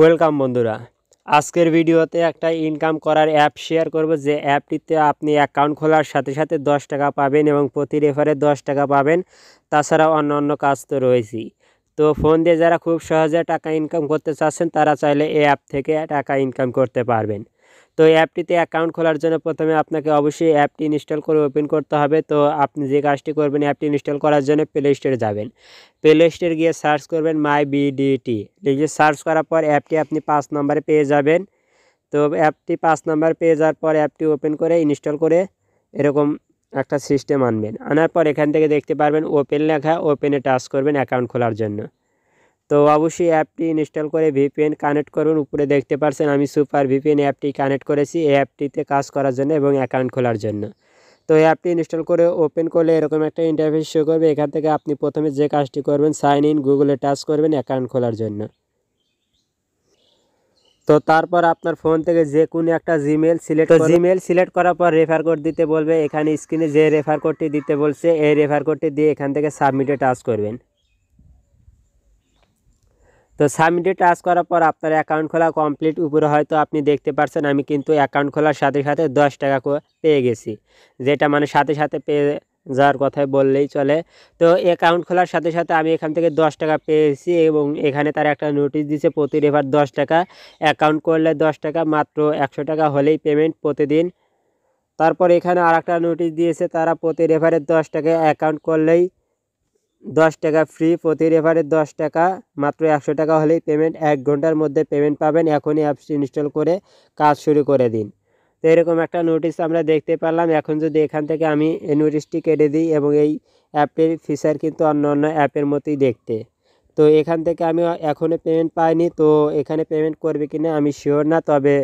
Welcome বন্ধুরা আজকের ভিডিওতে একটা ইনকাম করার অ্যাপ শেয়ার করব যে অ্যাপটিতে আপনি অ্যাকাউন্ট খোলার সাথে সাথে দশ টাকা পাবেন এবং প্রতি রেফারে দশ টাকা পাবেন তাছাড়া অন্য অন্য কাজ তো রয়েছেই তো ফোন দিয়ে যারা খুব সহজে টাকা ইনকাম করতে চাচ্ছেন তারা চাইলে এই অ্যাপ থেকে টাকা ইনকাম করতে পারবেন তো অ্যাপটিতে অ্যাকাউন্ট খোলার জন্য প্রথমে আপনাকে অবশ্যই অ্যাপটি ইনস্টল করে ওপেন করতে হবে তো আপনি যে কাজটি করবেন অ্যাপটি ইনস্টল করার জন্য প্লে স্টোরে যাবেন প্লে স্টোরে গিয়ে সার্চ করবেন মাই বিডিটি লিখে সার্চ করার পর অ্যাপটি আপনি পাঁচ নম্বরে পেয়ে যাবেন তো অ্যাপটি পাঁচ নম্বর পেয়ে যাওয়ার পর অ্যাপটি ওপেন করে ইনস্টল করে এরকম একটা সিস্টেম আনবেন আনার পর এখান থেকে দেখতে পারবেন ওপেন লেখা ওপেনে টাচ করবেন অ্যাকাউন্ট খোলার জন্য তো অবশ্যই অ্যাপটি ইনস্টল করে ভিপিএন কানেক্ট করুন উপরে দেখতে পারছেন আমি সুপার ভিপিএন অ্যাপটি কানেক্ট করেছি এই অ্যাপটিতে কাজ করার জন্য এবং অ্যাকাউন্ট খোলার জন্য তো এই অ্যাপটি ইনস্টল করে ওপেন করলে এরকম একটা ইন্টারফেস শো করবে এখান থেকে আপনি প্রথমে যে কাজটি করবেন সাইন ইন গুগলে টাচ করবেন অ্যাকাউন্ট খোলার জন্য তো তারপর আপনার ফোন থেকে যে কোনো একটা জিমেল সিলেক্ট জিমেল সিলেক্ট করার পর রেফার কোড দিতে বলবে এখানে স্ক্রিনে যে রেফার কোডটি দিতে বলছে এই রেফার কোডটি দিয়ে এখান থেকে সাবমিটে টাচ করবেন তো সাবমিটে টাচ করার পর আপনার অ্যাকাউন্ট খোলা কমপ্লিট উপরে হয়তো আপনি দেখতে পারছেন আমি কিন্তু অ্যাকাউন্ট খোলার সাথে সাথে দশ টাকা পেয়ে গেছি যেটা মানে সাথে সাথে পেয়ে যাওয়ার কথায় বললেই চলে তো অ্যাকাউন্ট খোলার সাথে সাথে আমি এখান থেকে দশ টাকা পেয়েছি এবং এখানে তার একটা নোটিশ দিছে প্রতি রেভার দশ টাকা অ্যাকাউন্ট করলে দশ টাকা মাত্র একশো টাকা হলেই পেমেন্ট প্রতিদিন তারপর এখানে আর একটা নোটিশ দিয়েছে তারা প্রতি রেভারের দশ টাকা অ্যাকাউন্ট করলেই দশ টাকা ফ্রি প্রতি রেফারে দশ টাকা মাত্র একশো টাকা হলেই পেমেন্ট এক ঘন্টার মধ্যে পেমেন্ট পাবেন এখনই অ্যাপসটি ইনস্টল করে কাজ শুরু করে দিন তো এরকম একটা নোটিশ আমরা দেখতে পারলাম এখন যদি এখান থেকে আমি এই নোটিশটি কেটে দিই এবং এই অ্যাপের ফিচার কিন্তু অন্য অন্য অ্যাপের মতোই দেখতে তো এখান থেকে আমি এখনও পেমেন্ট পাইনি তো এখানে পেমেন্ট করবে কিনা আমি শিওর না তবে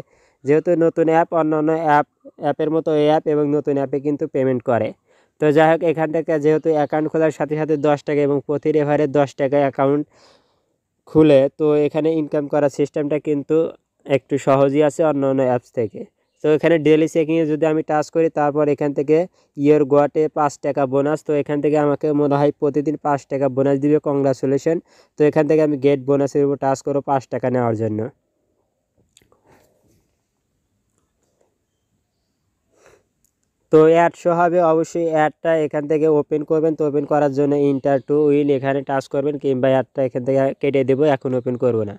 যেহেতু নতুন অ্যাপ অন্য অন্য অ্যাপ অ্যাপের মতো এই অ্যাপ এবং নতুন অ্যাপে কিন্তু পেমেন্ট করে তো যাই হোক এখান থেকে যেহেতু অ্যাকাউন্ট খোলার সাথে সাথে দশ টাকা এবং প্রতি রেভারে দশ টাকা অ্যাকাউন্ট খুলে তো এখানে ইনকাম করার সিস্টেমটা কিন্তু একটু সহজই আছে অন্য অন্য অ্যাপস থেকে তো এখানে ডেলি চেকিংয়ে যদি আমি টাচ করি তারপর এখান থেকে ইয়ের গোয়াটে পাঁচ টাকা বোনাস তো এখান থেকে আমাকে মনে হয় প্রতিদিন পাঁচ টাকা বোনাস দিবে কংগ্রাচুলেশন তো এখান থেকে আমি গেট বোনাসের উপর টাচ করবো পাঁচ টাকা নেওয়ার জন্য তো অ্যাড শো হবে অবশ্যই অ্যাডটা এখান থেকে ওপেন করবেন তো ওপেন করার জন্য ইন্টার টু উইল এখানে টাচ করবেন কিংবা অ্যাডটা এখান থেকে কেটে দেবো এখন ওপেন করব না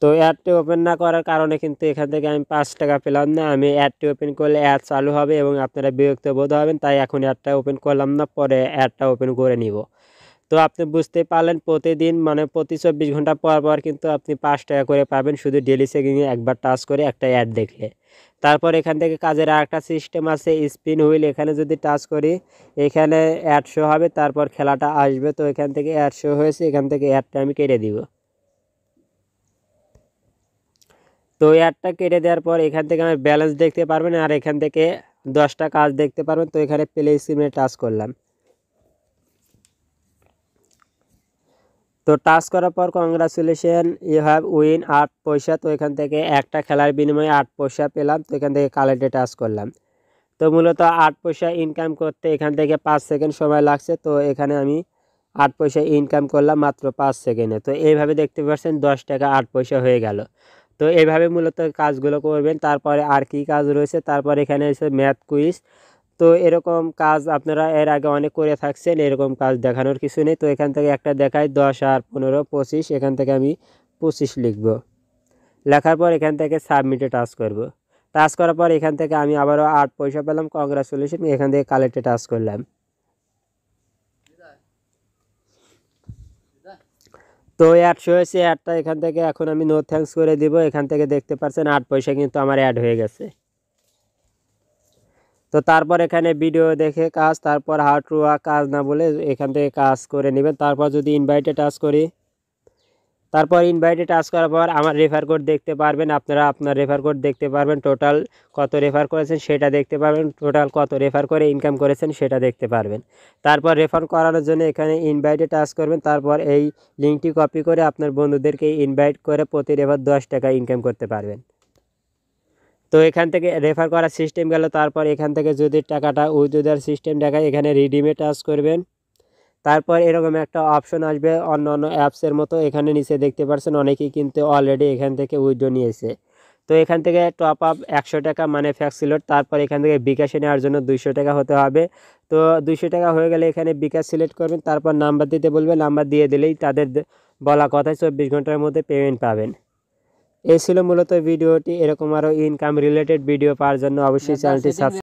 তো অ্যাডটি ওপেন না করার কারণে কিন্তু এখান থেকে আমি পাঁচ টাকা পেলাম না আমি অ্যাডটি ওপেন করলে অ্যাড চালু হবে এবং আপনারা বিরক্ত বোধ হবেন তাই এখন অ্যাডটা ওপেন করলাম না পরে অ্যাডটা ওপেন করে নিব তো আপনি বুঝতে পারলেন প্রতিদিন মানে প্রতি চব্বিশ ঘন্টা পর পর কিন্তু আপনি পাঁচ টাকা করে পাবেন শুধু ডেলি সেভিংয়ে একবার টাচ করে একটা অ্যাড দেখলে তারপর এখান থেকে কাজের আরেকটা সিস্টেম আছে স্পিন হুইল এখানে যদি টাচ করি এখানে অ্যাড শো হবে তারপর খেলাটা আসবে তো এখান থেকে অ্যাড শো হয়েছে এখান থেকে অ্যাডটা আমি কেটে দিব তো অ্যাডটা কেটে দেওয়ার পর এখান থেকে আমার ব্যালেন্স দেখতে পারবেন আর এখান থেকে দশটা কাজ দেখতে পারবেন তো এখানে প্লে স্ক্রিনে টাচ করলাম তো টাচ করার পর কংগ্রাচুলেশন ইউ হ্যাভ উইন আট পয়সা তো এখান থেকে একটা খেলার বিনিময়ে আট পয়সা পেলাম তো এখান থেকে কালেক্টে টাচ করলাম তো মূলত আট পয়সা ইনকাম করতে এখান থেকে পাঁচ সেকেন্ড সময় লাগছে তো এখানে আমি আট পয়সা ইনকাম করলাম মাত্র পাঁচ সেকেন্ডে তো এইভাবে দেখতে পাচ্ছেন দশ টাকা আট পয়সা হয়ে গেল তো এইভাবে মূলত কাজগুলো করবেন তারপরে আর কি কাজ রয়েছে তারপর এখানে এসে ম্যাথ কুইজ তো এরকম কাজ আপনারা এর আগে অনেক করে থাকছেন এরকম কাজ দেখানোর কিছু নেই তো এখান থেকে একটা দেখায় দশ আর পনেরো পঁচিশ এখান থেকে আমি পঁচিশ লিখব লেখার পর এখান থেকে সাবমিটে টাচ করব। টাচ করার পর এখান থেকে আমি আবারও আট পয়সা পেলাম কংগ্রাচুলেশন এখান থেকে কালেক্টে টাচ করলাম তো অ্যাডশো হয়েছে অ্যাডটা এখান থেকে এখন আমি নো থ্যাংকস করে দিব এখান থেকে দেখতে পাচ্ছেন আট পয়সা কিন্তু আমার অ্যাড হয়ে গেছে তো তারপর এখানে ভিডিও দেখে কাজ তারপর হার্ড ওয়ার্ক কাজ না বলে এখান থেকে কাজ করে নেবেন তারপর যদি ইনভাইটে টাচ করি তারপর ইনভাইটে টাচ করার পর আমার রেফার কোড দেখতে পারবেন আপনারা আপনার রেফার কোড দেখতে পারবেন টোটাল কত রেফার করেছেন সেটা দেখতে পারবেন টোটাল কত রেফার করে ইনকাম করেছেন সেটা দেখতে পারবেন তারপর রেফার করানোর জন্য এখানে ইনভাইটে টাচ করবেন তারপর এই লিঙ্কটি কপি করে আপনার বন্ধুদেরকে ইনভাইট করে প্রতি রেফার দশ টাকা ইনকাম করতে পারবেন তো এখান থেকে রেফার করার সিস্টেম গেল তারপর এখান থেকে যদি টাকাটা উইথ সিস্টেম দেখায় এখানে রিডিমে টাচ করবেন তারপর এরকম একটা অপশন আসবে অন্য অন্য অ্যাপসের মতো এখানে নিচে দেখতে পারছেন অনেকেই কিন্তু অলরেডি এখান থেকে উইড্রো নিয়েছে তো এখান থেকে টপ আপ একশো টাকা মানে ফ্যাক্সিলোড তারপর এখান থেকে বিকাশে নেওয়ার জন্য দুইশো টাকা হতে হবে তো দুইশো টাকা হয়ে গেলে এখানে বিকাশ সিলেক্ট করবেন তারপর নাম্বার দিতে বলবে নাম্বার দিয়ে দিলেই তাদের বলা কথায় চব্বিশ ঘন্টার মধ্যে পেমেন্ট পাবেন এই ছিল মূলত ভিডিওটি এরকম আরও ইনকাম রিলেটেড ভিডিও পাওয়ার জন্য অবশ্যই চ্যানেলটি সাবস্ক্রাইব